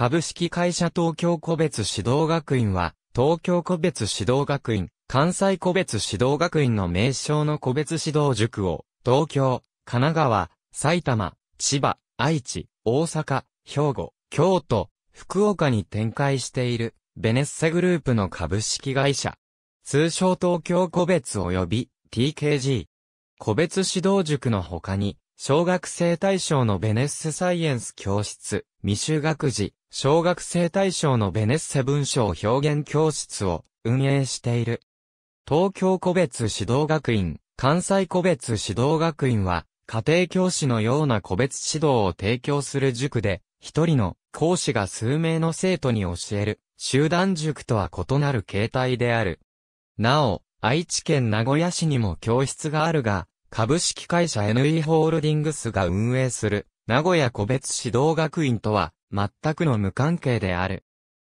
株式会社東京個別指導学院は、東京個別指導学院、関西個別指導学院の名称の個別指導塾を、東京、神奈川、埼玉、千葉、愛知、大阪、兵庫、京都、福岡に展開している、ベネッセグループの株式会社。通称東京個別及び TKG。個別指導塾の他に、小学生対象のベネッセサイエンス教室、未就学児、小学生対象のベネッセ文章表現教室を運営している。東京個別指導学院、関西個別指導学院は、家庭教師のような個別指導を提供する塾で、一人の講師が数名の生徒に教える、集団塾とは異なる形態である。なお、愛知県名古屋市にも教室があるが、株式会社 NE ホールディングスが運営する、名古屋個別指導学院とは、全くの無関係である。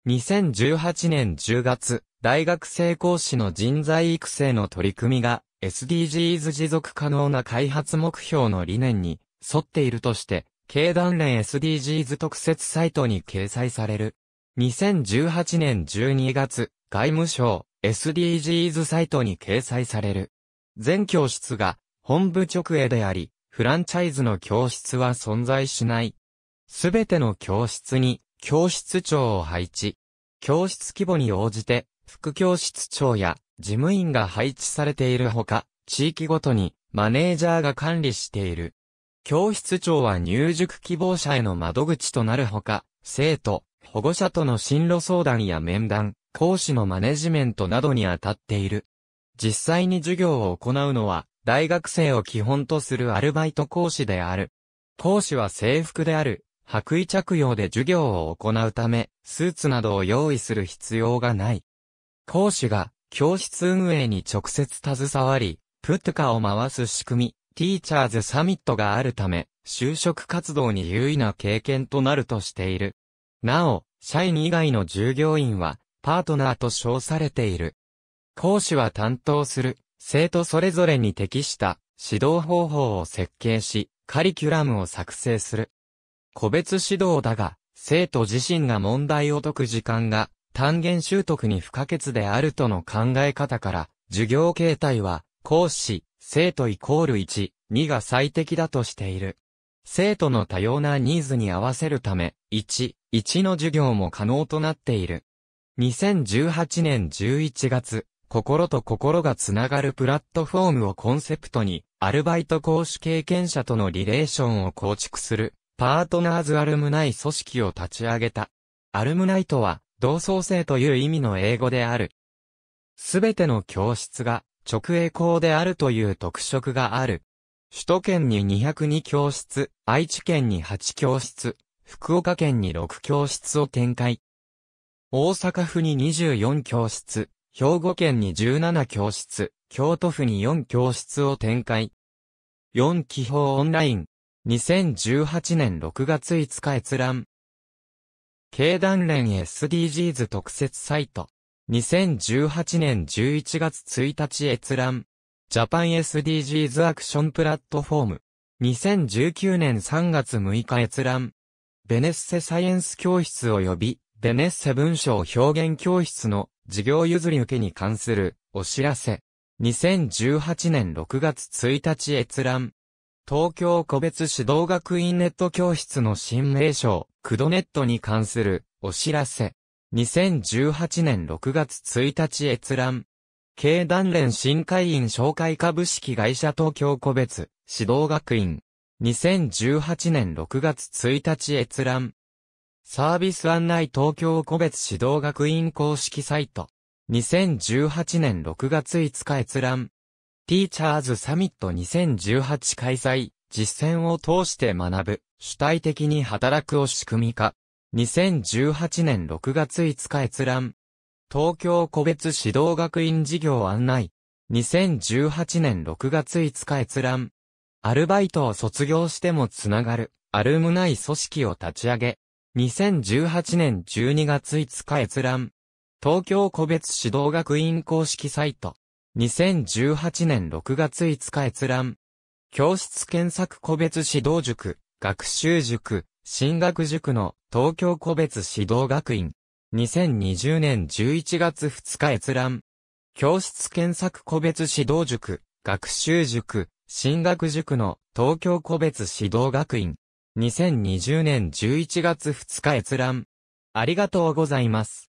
2018年10月、大学生講師の人材育成の取り組みが、SDGs 持続可能な開発目標の理念に沿っているとして、経団連 SDGs 特設サイトに掲載される。2018年12月、外務省 SDGs サイトに掲載される。全教室が本部直営であり、フランチャイズの教室は存在しない。すべての教室に教室長を配置。教室規模に応じて、副教室長や事務員が配置されているほか、地域ごとにマネージャーが管理している。教室長は入塾希望者への窓口となるほか、生徒、保護者との進路相談や面談、講師のマネジメントなどに当たっている。実際に授業を行うのは、大学生を基本とするアルバイト講師である。講師は制服である、白衣着用で授業を行うため、スーツなどを用意する必要がない。講師が教室運営に直接携わり、プトゥカを回す仕組み、ティーチャーズサミットがあるため、就職活動に優位な経験となるとしている。なお、社員以外の従業員は、パートナーと称されている。講師は担当する生徒それぞれに適した指導方法を設計し、カリキュラムを作成する。個別指導だが、生徒自身が問題を解く時間が単元習得に不可欠であるとの考え方から、授業形態は、講師、生徒イコール1、2が最適だとしている。生徒の多様なニーズに合わせるため、1、1の授業も可能となっている。2018年11月、心と心がつながるプラットフォームをコンセプトに、アルバイト講師経験者とのリレーションを構築する、パートナーズアルムナイ組織を立ち上げた。アルムナイとは、同窓生という意味の英語である。すべての教室が、直営校であるという特色がある。首都圏に202教室、愛知県に8教室、福岡県に6教室を展開。大阪府に24教室、兵庫県に17教室、京都府に4教室を展開。4気泡オンライン。2018年6月5日閲覧。経団連 SDGs 特設サイト。2018年11月1日閲覧。ジャパン SDGs アクションプラットフォーム。2019年3月6日閲覧。ベネッセサイエンス教室及び、ベネッセ文章表現教室の事業譲り受けに関するお知らせ。2018年6月1日閲覧。東京個別指導学院ネット教室の新名称、クドネットに関するお知らせ。2018年6月1日閲覧。経団連新会員紹介株式会社東京個別指導学院。2018年6月1日閲覧。サービス案内東京個別指導学院公式サイト。2018年6月5日閲覧。Teachers Summit 2018開催。実践を通して学ぶ。主体的に働くを仕組み化。2018年6月5日閲覧。東京個別指導学院事業案内。2018年6月5日閲覧。アルバイトを卒業してもつながる。アルムナイ組織を立ち上げ。2018年12月5日閲覧。東京個別指導学院公式サイト。2018年6月5日閲覧。教室検索個別指導塾、学習塾、進学塾の東京個別指導学院。2020年11月2日閲覧。教室検索個別指導塾、学習塾、進学塾の東京個別指導学院。2020年11月2日閲覧。ありがとうございます。